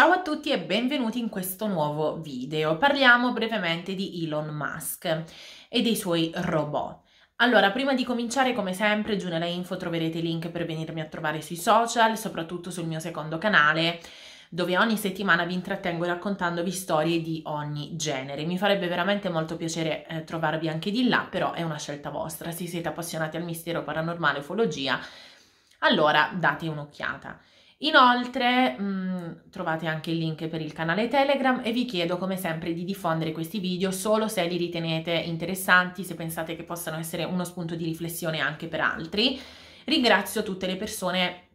Ciao a tutti e benvenuti in questo nuovo video. Parliamo brevemente di Elon Musk e dei suoi robot. Allora, prima di cominciare, come sempre, giù nella info troverete link per venirmi a trovare sui social, soprattutto sul mio secondo canale, dove ogni settimana vi intrattengo raccontandovi storie di ogni genere. Mi farebbe veramente molto piacere eh, trovarvi anche di là, però è una scelta vostra. Se siete appassionati al mistero paranormale, ufologia, allora date un'occhiata. Inoltre mh, mm, trovate anche il link per il canale Telegram e vi chiedo come sempre di diffondere questi video solo se li ritenete interessanti, se pensate che possano essere uno spunto di riflessione anche per altri. Ringrazio tutte le persone,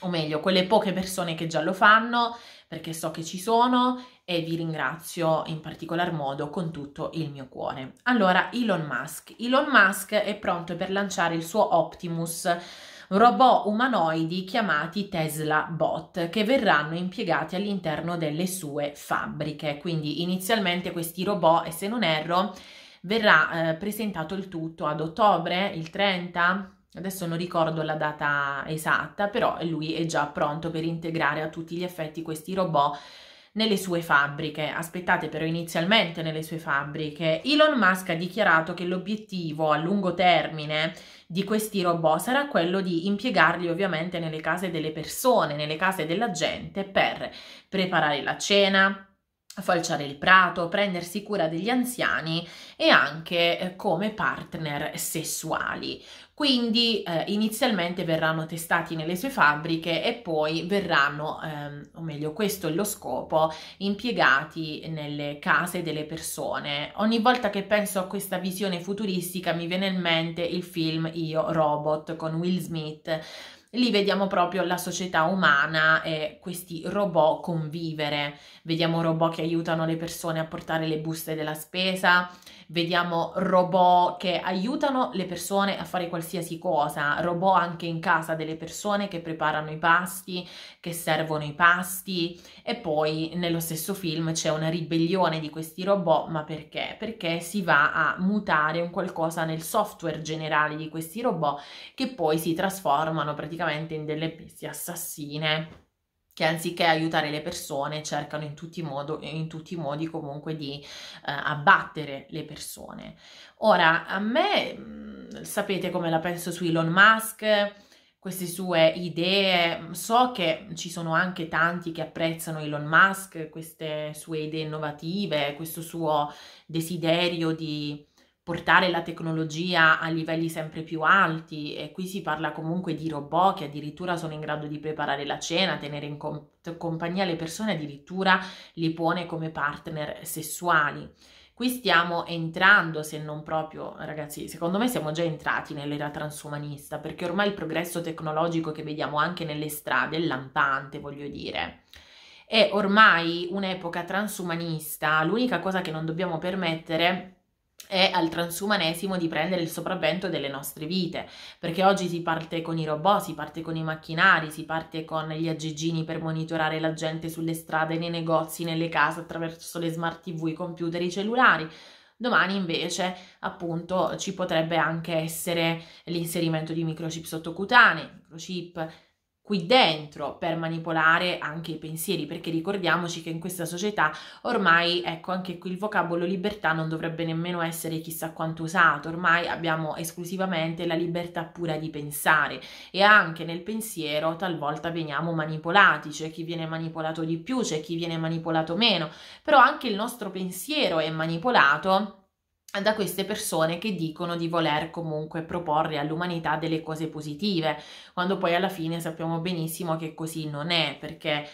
o meglio, quelle poche persone che già lo fanno, perché so che ci sono e vi ringrazio in particolar modo con tutto il mio cuore. Allora, Elon Musk. Elon Musk è pronto per lanciare il suo Optimus robot umanoidi chiamati Tesla Bot che verranno impiegati all'interno delle sue fabbriche. Quindi inizialmente questi robot, e se non erro, verrà eh, presentato il tutto ad ottobre, il 30, Adesso non ricordo la data esatta, però lui è già pronto per integrare a tutti gli effetti questi robot nelle sue fabbriche. Aspettate però inizialmente nelle sue fabbriche. Elon Musk ha dichiarato che l'obiettivo a lungo termine di questi robot sarà quello di impiegarli ovviamente nelle case delle persone, nelle case della gente per preparare la cena, a falciare il prato, prendersi cura degli anziani e anche eh, come partner sessuali. Quindi eh, inizialmente verranno testati nelle sue fabbriche e poi verranno, ehm, o meglio questo è lo scopo, impiegati nelle case delle persone. Ogni volta che penso a questa visione futuristica mi viene in mente il film Io Robot con Will Smith lì vediamo proprio la società umana e questi robot convivere. Vediamo robot che aiutano le persone a portare le buste della spesa, vediamo robot che aiutano le persone a fare qualsiasi cosa, robot anche in casa delle persone che preparano i pasti, che servono i pasti e poi nello stesso film c'è una ribellione di questi robot, ma perché? Perché si va a mutare un qualcosa nel software generale di questi robot che poi si trasformano praticamente praticamente in delle bestie assassine che anziché aiutare le persone cercano in tutti i, modo, in tutti i modi comunque di eh, abbattere le persone. Ora, a me, mm, sapete come la penso su Elon Musk, queste sue idee. So che ci sono anche tanti che apprezzano Elon Musk, queste sue idee innovative, questo suo desiderio di portare la tecnologia a livelli sempre più alti e qui si parla comunque di robot che addirittura sono in grado di preparare la cena, tenere in com- compagnia le persone, addirittura li pone come partner sessuali. Qui stiamo entrando, se non proprio, ragazzi, secondo me siamo già entrati nell'era transumanista, perché ormai il progresso tecnologico che vediamo anche nelle strade è lampante, voglio dire. È ormai un'epoca transumanista, l'unica cosa che non dobbiamo permettere è al transumanesimo di prendere il sopravvento delle nostre vite, perché oggi si parte con i robot, si parte con i macchinari, si parte con gli aggeggini per monitorare la gente sulle strade, nei negozi, nelle case, attraverso le smart TV, i computer, i cellulari. Domani invece, appunto, ci potrebbe anche essere l'inserimento di microchip sottocutanei, microchip qui dentro per manipolare anche i pensieri, perché ricordiamoci che in questa società ormai, ecco, anche qui il vocabolo libertà non dovrebbe nemmeno essere chissà quanto usato, ormai abbiamo esclusivamente la libertà pura di pensare e anche nel pensiero talvolta veniamo manipolati, c'è cioè chi viene manipolato di più, c'è cioè chi viene manipolato meno, però anche il nostro pensiero è manipolato da queste persone che dicono di voler comunque proporre all'umanità delle cose positive, quando poi alla fine sappiamo benissimo che così non è, perché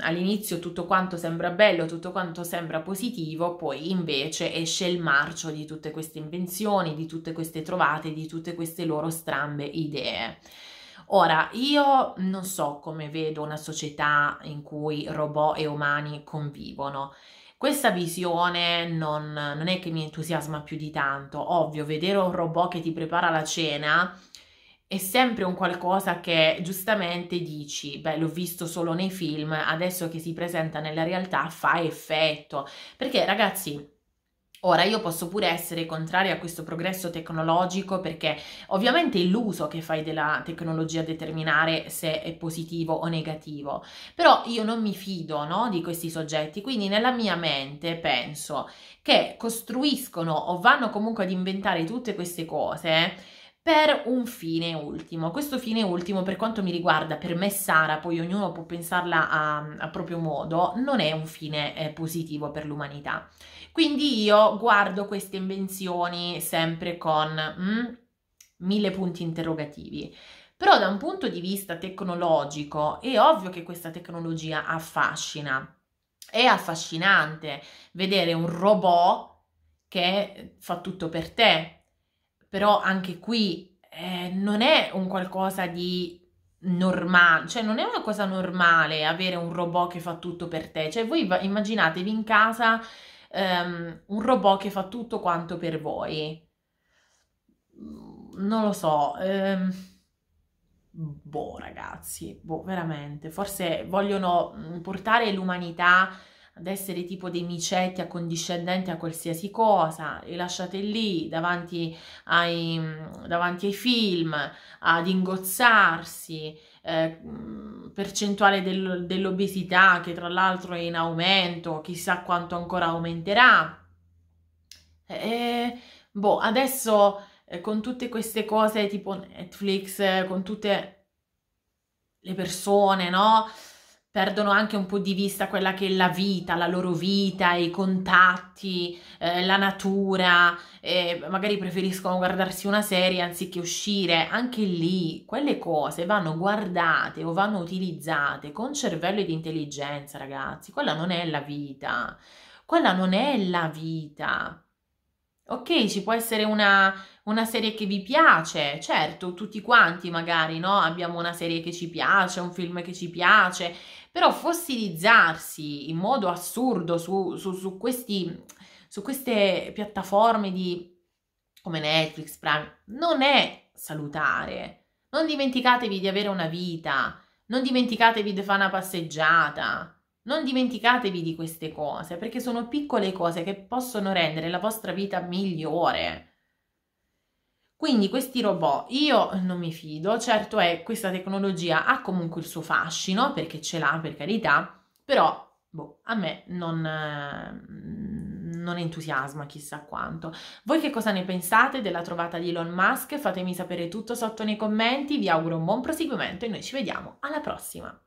all'inizio tutto quanto sembra bello, tutto quanto sembra positivo, poi invece esce il marcio di tutte queste invenzioni, di tutte queste trovate, di tutte queste loro strambe idee. Ora, io non so come vedo una società in cui robot e umani convivono. Questa visione non, non è che mi entusiasma più di tanto, ovvio, vedere un robot che ti prepara la cena è sempre un qualcosa che giustamente dici, beh, l'ho visto solo nei film, adesso che si presenta nella realtà fa effetto. Perché ragazzi, Ora io posso pure essere contraria a questo progresso tecnologico perché ovviamente è l'uso che fai della tecnologia a determinare se è positivo o negativo, però io non mi fido no, di questi soggetti, quindi nella mia mente penso che costruiscono o vanno comunque ad inventare tutte queste cose per un fine ultimo. Questo fine ultimo, per quanto mi riguarda, per me Sara, poi ognuno può pensarla a, a proprio modo, non è un fine eh, positivo per l'umanità. Quindi io guardo queste invenzioni sempre con mm, mille punti interrogativi. Però da un punto di vista tecnologico è ovvio che questa tecnologia affascina. È affascinante vedere un robot che fa tutto per te, però anche qui eh, non è un qualcosa di normale, cioè non è una cosa normale avere un robot che fa tutto per te, cioè voi immaginatevi in casa um, un robot che fa tutto quanto per voi. Mm, non lo so. Um, boh, ragazzi, boh, veramente. Forse vogliono mm, portare l'umanità ad essere tipo dei micetti accondiscendenti a qualsiasi cosa, e lasciate lì davanti ai, mm, davanti ai film, ad ingozzarsi, eh, percentuale del, dell'obesità che tra l'altro è in aumento, chissà quanto ancora aumenterà. E, boh, adesso eh, con tutte queste cose tipo Netflix, con tutte le persone, no? perdono anche un po' di vista quella che è la vita, la loro vita, i contatti, eh, la natura, eh, magari preferiscono guardarsi una serie anziché uscire, anche lì quelle cose vanno guardate o vanno utilizzate con cervello ed intelligenza, ragazzi, quella non è la vita, quella non è la vita. Ok, ci può essere una, una serie che vi piace, certo, tutti quanti magari, no? Abbiamo una serie che ci piace, un film che ci piace, però fossilizzarsi in modo assurdo su, su, su, questi, su queste piattaforme di, come Netflix, Prime, non è salutare. Non dimenticatevi di avere una vita, non dimenticatevi di fare una passeggiata, non dimenticatevi di queste cose, perché sono piccole cose che possono rendere la vostra vita migliore. Quindi questi robot io non mi fido, certo è questa tecnologia ha comunque il suo fascino perché ce l'ha per carità, però boh, a me non, ehm, non entusiasma chissà quanto. Voi che cosa ne pensate della trovata di Elon Musk? Fatemi sapere tutto sotto nei commenti, vi auguro un buon proseguimento e noi ci vediamo alla prossima!